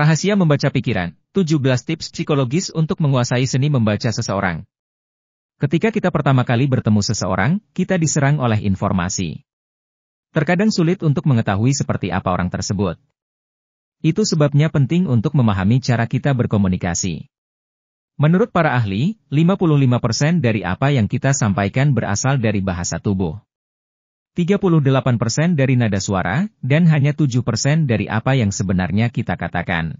Rahasia membaca pikiran, 17 tips psikologis untuk menguasai seni membaca seseorang. Ketika kita pertama kali bertemu seseorang, kita diserang oleh informasi. Terkadang sulit untuk mengetahui seperti apa orang tersebut. Itu sebabnya penting untuk memahami cara kita berkomunikasi. Menurut para ahli, 55% dari apa yang kita sampaikan berasal dari bahasa tubuh. 38% dari nada suara, dan hanya 7% dari apa yang sebenarnya kita katakan.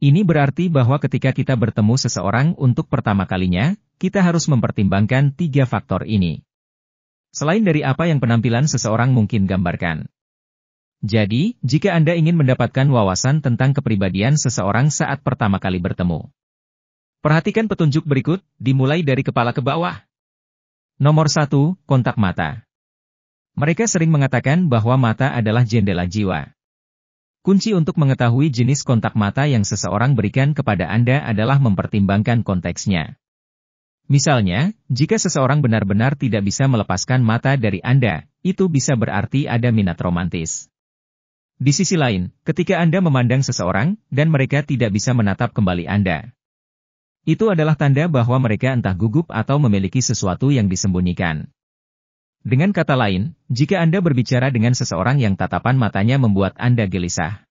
Ini berarti bahwa ketika kita bertemu seseorang untuk pertama kalinya, kita harus mempertimbangkan tiga faktor ini. Selain dari apa yang penampilan seseorang mungkin gambarkan. Jadi, jika Anda ingin mendapatkan wawasan tentang kepribadian seseorang saat pertama kali bertemu. Perhatikan petunjuk berikut, dimulai dari kepala ke bawah. Nomor 1, kontak mata. Mereka sering mengatakan bahwa mata adalah jendela jiwa. Kunci untuk mengetahui jenis kontak mata yang seseorang berikan kepada Anda adalah mempertimbangkan konteksnya. Misalnya, jika seseorang benar-benar tidak bisa melepaskan mata dari Anda, itu bisa berarti ada minat romantis. Di sisi lain, ketika Anda memandang seseorang dan mereka tidak bisa menatap kembali Anda, itu adalah tanda bahwa mereka entah gugup atau memiliki sesuatu yang disembunyikan. Dengan kata lain, jika Anda berbicara dengan seseorang yang tatapan matanya membuat Anda gelisah,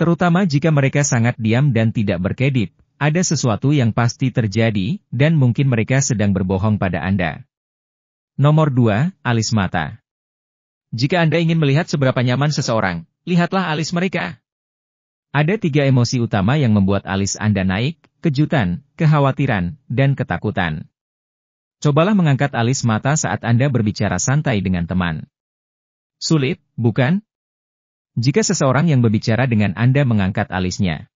terutama jika mereka sangat diam dan tidak berkedip, ada sesuatu yang pasti terjadi, dan mungkin mereka sedang berbohong pada Anda. Nomor 2, alis mata. Jika Anda ingin melihat seberapa nyaman seseorang, lihatlah alis mereka. Ada tiga emosi utama yang membuat alis Anda naik, kejutan, kekhawatiran, dan ketakutan. Cobalah mengangkat alis mata saat Anda berbicara santai dengan teman. Sulit, bukan? Jika seseorang yang berbicara dengan Anda mengangkat alisnya.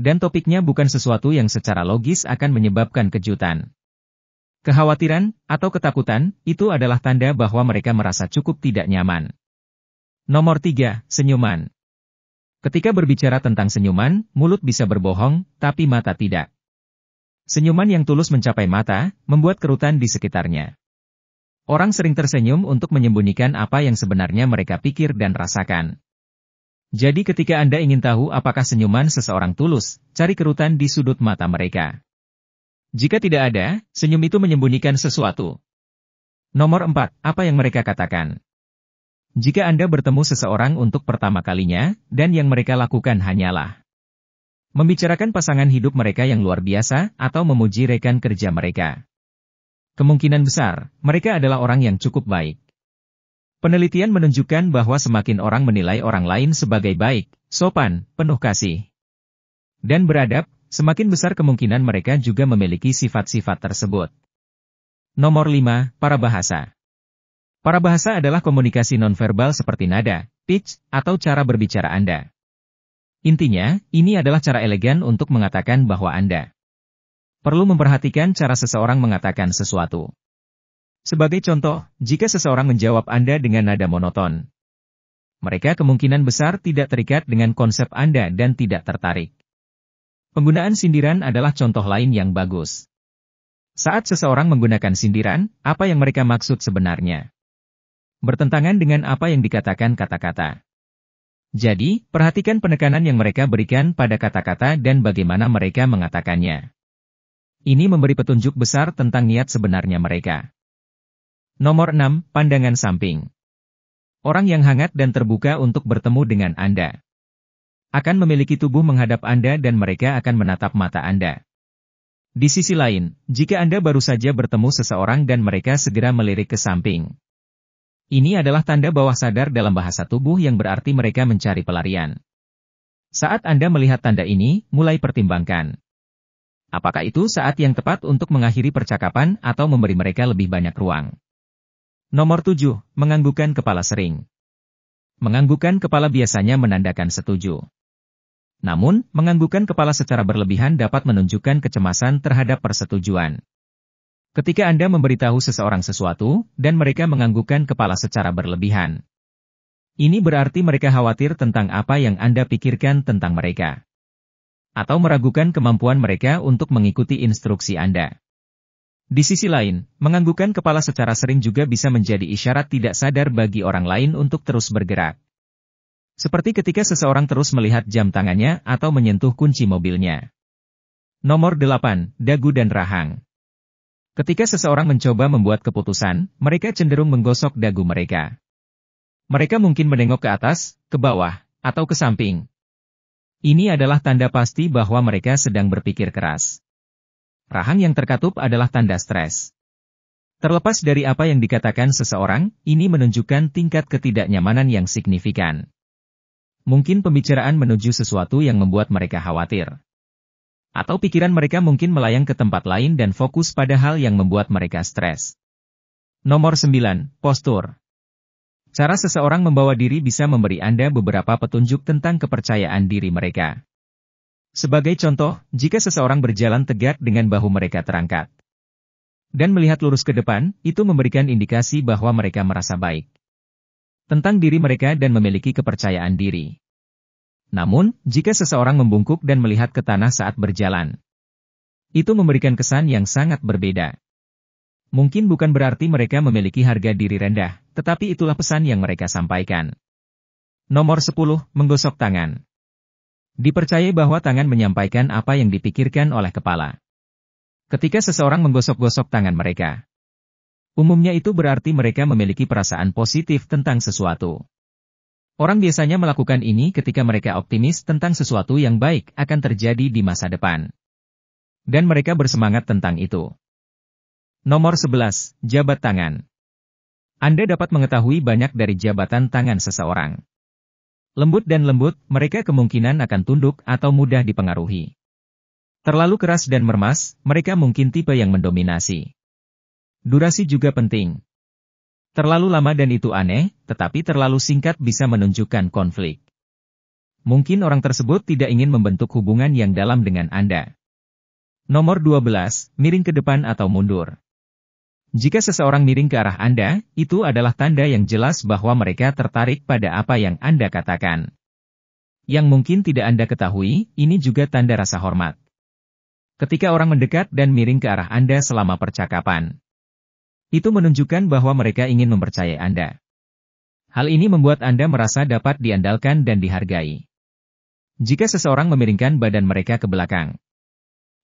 Dan topiknya bukan sesuatu yang secara logis akan menyebabkan kejutan. Kekhawatiran, atau ketakutan, itu adalah tanda bahwa mereka merasa cukup tidak nyaman. Nomor 3. Senyuman Ketika berbicara tentang senyuman, mulut bisa berbohong, tapi mata tidak. Senyuman yang tulus mencapai mata, membuat kerutan di sekitarnya. Orang sering tersenyum untuk menyembunyikan apa yang sebenarnya mereka pikir dan rasakan. Jadi ketika Anda ingin tahu apakah senyuman seseorang tulus, cari kerutan di sudut mata mereka. Jika tidak ada, senyum itu menyembunyikan sesuatu. Nomor 4. Apa yang mereka katakan? Jika Anda bertemu seseorang untuk pertama kalinya, dan yang mereka lakukan hanyalah Membicarakan pasangan hidup mereka yang luar biasa atau memuji rekan kerja mereka. Kemungkinan besar, mereka adalah orang yang cukup baik. Penelitian menunjukkan bahwa semakin orang menilai orang lain sebagai baik, sopan, penuh kasih, dan beradab, semakin besar kemungkinan mereka juga memiliki sifat-sifat tersebut. Nomor 5. Para bahasa Para bahasa adalah komunikasi nonverbal seperti nada, pitch, atau cara berbicara Anda. Intinya, ini adalah cara elegan untuk mengatakan bahwa Anda perlu memperhatikan cara seseorang mengatakan sesuatu. Sebagai contoh, jika seseorang menjawab Anda dengan nada monoton, mereka kemungkinan besar tidak terikat dengan konsep Anda dan tidak tertarik. Penggunaan sindiran adalah contoh lain yang bagus. Saat seseorang menggunakan sindiran, apa yang mereka maksud sebenarnya? Bertentangan dengan apa yang dikatakan kata-kata. Jadi, perhatikan penekanan yang mereka berikan pada kata-kata dan bagaimana mereka mengatakannya. Ini memberi petunjuk besar tentang niat sebenarnya mereka. Nomor 6, pandangan samping. Orang yang hangat dan terbuka untuk bertemu dengan Anda akan memiliki tubuh menghadap Anda dan mereka akan menatap mata Anda. Di sisi lain, jika Anda baru saja bertemu seseorang dan mereka segera melirik ke samping, ini adalah tanda bawah sadar dalam bahasa tubuh yang berarti mereka mencari pelarian. Saat Anda melihat tanda ini, mulai pertimbangkan. Apakah itu saat yang tepat untuk mengakhiri percakapan atau memberi mereka lebih banyak ruang? Nomor 7. Menganggukkan kepala sering. Menganggukan kepala biasanya menandakan setuju. Namun, menganggukan kepala secara berlebihan dapat menunjukkan kecemasan terhadap persetujuan. Ketika Anda memberitahu seseorang sesuatu, dan mereka menganggukkan kepala secara berlebihan. Ini berarti mereka khawatir tentang apa yang Anda pikirkan tentang mereka. Atau meragukan kemampuan mereka untuk mengikuti instruksi Anda. Di sisi lain, menganggukkan kepala secara sering juga bisa menjadi isyarat tidak sadar bagi orang lain untuk terus bergerak. Seperti ketika seseorang terus melihat jam tangannya atau menyentuh kunci mobilnya. Nomor 8. Dagu dan Rahang Ketika seseorang mencoba membuat keputusan, mereka cenderung menggosok dagu mereka. Mereka mungkin menengok ke atas, ke bawah, atau ke samping. Ini adalah tanda pasti bahwa mereka sedang berpikir keras. Rahang yang terkatup adalah tanda stres. Terlepas dari apa yang dikatakan seseorang, ini menunjukkan tingkat ketidaknyamanan yang signifikan. Mungkin pembicaraan menuju sesuatu yang membuat mereka khawatir. Atau pikiran mereka mungkin melayang ke tempat lain dan fokus pada hal yang membuat mereka stres. Nomor 9. Postur Cara seseorang membawa diri bisa memberi Anda beberapa petunjuk tentang kepercayaan diri mereka. Sebagai contoh, jika seseorang berjalan tegak dengan bahu mereka terangkat dan melihat lurus ke depan, itu memberikan indikasi bahwa mereka merasa baik tentang diri mereka dan memiliki kepercayaan diri. Namun, jika seseorang membungkuk dan melihat ke tanah saat berjalan, itu memberikan kesan yang sangat berbeda. Mungkin bukan berarti mereka memiliki harga diri rendah, tetapi itulah pesan yang mereka sampaikan. Nomor 10. Menggosok tangan. Dipercaya bahwa tangan menyampaikan apa yang dipikirkan oleh kepala. Ketika seseorang menggosok-gosok tangan mereka, umumnya itu berarti mereka memiliki perasaan positif tentang sesuatu. Orang biasanya melakukan ini ketika mereka optimis tentang sesuatu yang baik akan terjadi di masa depan. Dan mereka bersemangat tentang itu. Nomor 11. Jabat tangan. Anda dapat mengetahui banyak dari jabatan tangan seseorang. Lembut dan lembut, mereka kemungkinan akan tunduk atau mudah dipengaruhi. Terlalu keras dan mermas, mereka mungkin tipe yang mendominasi. Durasi juga penting. Terlalu lama dan itu aneh, tetapi terlalu singkat bisa menunjukkan konflik. Mungkin orang tersebut tidak ingin membentuk hubungan yang dalam dengan Anda. Nomor 12, miring ke depan atau mundur. Jika seseorang miring ke arah Anda, itu adalah tanda yang jelas bahwa mereka tertarik pada apa yang Anda katakan. Yang mungkin tidak Anda ketahui, ini juga tanda rasa hormat. Ketika orang mendekat dan miring ke arah Anda selama percakapan, itu menunjukkan bahwa mereka ingin mempercayai Anda. Hal ini membuat Anda merasa dapat diandalkan dan dihargai. Jika seseorang memiringkan badan mereka ke belakang,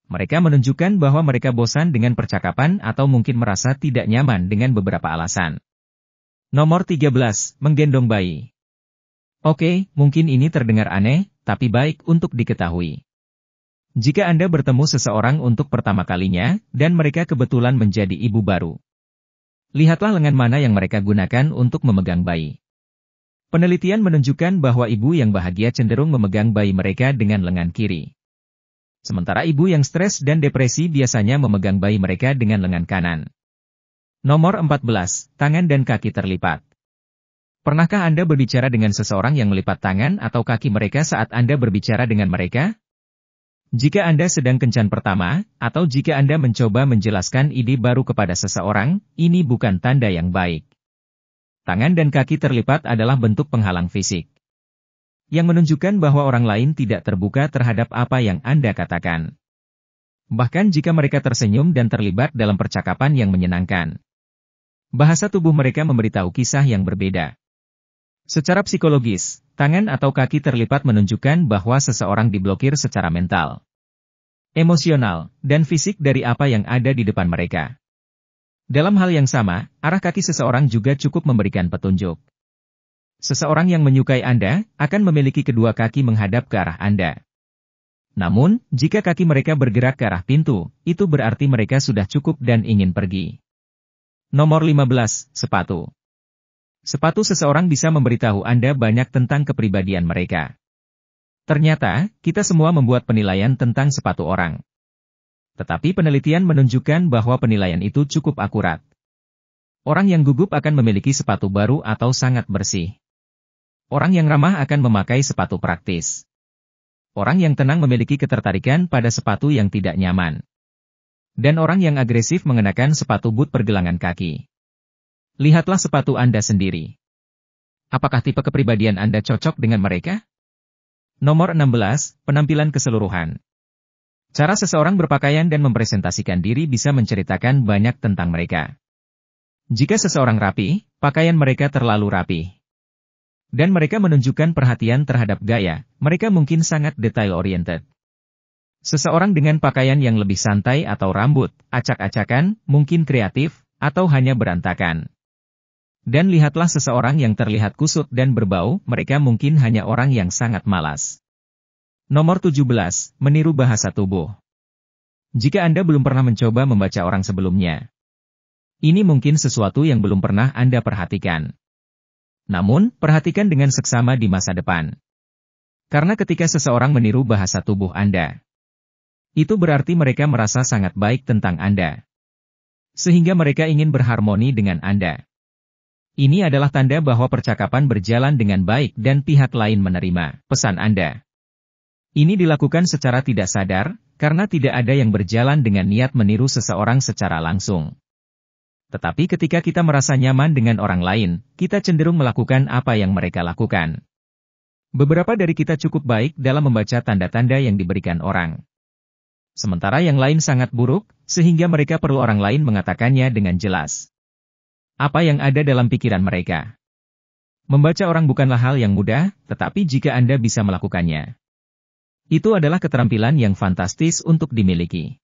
mereka menunjukkan bahwa mereka bosan dengan percakapan atau mungkin merasa tidak nyaman dengan beberapa alasan. Nomor 13. Menggendong bayi. Oke, mungkin ini terdengar aneh, tapi baik untuk diketahui. Jika Anda bertemu seseorang untuk pertama kalinya, dan mereka kebetulan menjadi ibu baru. Lihatlah lengan mana yang mereka gunakan untuk memegang bayi. Penelitian menunjukkan bahwa ibu yang bahagia cenderung memegang bayi mereka dengan lengan kiri. Sementara ibu yang stres dan depresi biasanya memegang bayi mereka dengan lengan kanan. Nomor 14, tangan dan kaki terlipat. Pernahkah Anda berbicara dengan seseorang yang melipat tangan atau kaki mereka saat Anda berbicara dengan mereka? Jika Anda sedang kencan pertama, atau jika Anda mencoba menjelaskan ide baru kepada seseorang, ini bukan tanda yang baik. Tangan dan kaki terlipat adalah bentuk penghalang fisik. Yang menunjukkan bahwa orang lain tidak terbuka terhadap apa yang Anda katakan. Bahkan jika mereka tersenyum dan terlibat dalam percakapan yang menyenangkan. Bahasa tubuh mereka memberitahu kisah yang berbeda. Secara psikologis, tangan atau kaki terlipat menunjukkan bahwa seseorang diblokir secara mental, emosional, dan fisik dari apa yang ada di depan mereka. Dalam hal yang sama, arah kaki seseorang juga cukup memberikan petunjuk. Seseorang yang menyukai Anda akan memiliki kedua kaki menghadap ke arah Anda. Namun, jika kaki mereka bergerak ke arah pintu, itu berarti mereka sudah cukup dan ingin pergi. Nomor 15, sepatu. Sepatu seseorang bisa memberitahu Anda banyak tentang kepribadian mereka. Ternyata, kita semua membuat penilaian tentang sepatu orang. Tetapi penelitian menunjukkan bahwa penilaian itu cukup akurat. Orang yang gugup akan memiliki sepatu baru atau sangat bersih. Orang yang ramah akan memakai sepatu praktis. Orang yang tenang memiliki ketertarikan pada sepatu yang tidak nyaman. Dan orang yang agresif mengenakan sepatu boot pergelangan kaki. Lihatlah sepatu Anda sendiri. Apakah tipe kepribadian Anda cocok dengan mereka? Nomor 16, penampilan keseluruhan. Cara seseorang berpakaian dan mempresentasikan diri bisa menceritakan banyak tentang mereka. Jika seseorang rapi, pakaian mereka terlalu rapi. Dan mereka menunjukkan perhatian terhadap gaya, mereka mungkin sangat detail-oriented. Seseorang dengan pakaian yang lebih santai atau rambut, acak-acakan, mungkin kreatif, atau hanya berantakan. Dan lihatlah seseorang yang terlihat kusut dan berbau, mereka mungkin hanya orang yang sangat malas. Nomor 17, meniru bahasa tubuh. Jika Anda belum pernah mencoba membaca orang sebelumnya, ini mungkin sesuatu yang belum pernah Anda perhatikan. Namun, perhatikan dengan seksama di masa depan. Karena ketika seseorang meniru bahasa tubuh Anda, itu berarti mereka merasa sangat baik tentang Anda. Sehingga mereka ingin berharmoni dengan Anda. Ini adalah tanda bahwa percakapan berjalan dengan baik dan pihak lain menerima pesan Anda. Ini dilakukan secara tidak sadar, karena tidak ada yang berjalan dengan niat meniru seseorang secara langsung. Tetapi ketika kita merasa nyaman dengan orang lain, kita cenderung melakukan apa yang mereka lakukan. Beberapa dari kita cukup baik dalam membaca tanda-tanda yang diberikan orang. Sementara yang lain sangat buruk, sehingga mereka perlu orang lain mengatakannya dengan jelas. Apa yang ada dalam pikiran mereka? Membaca orang bukanlah hal yang mudah, tetapi jika Anda bisa melakukannya, itu adalah keterampilan yang fantastis untuk dimiliki.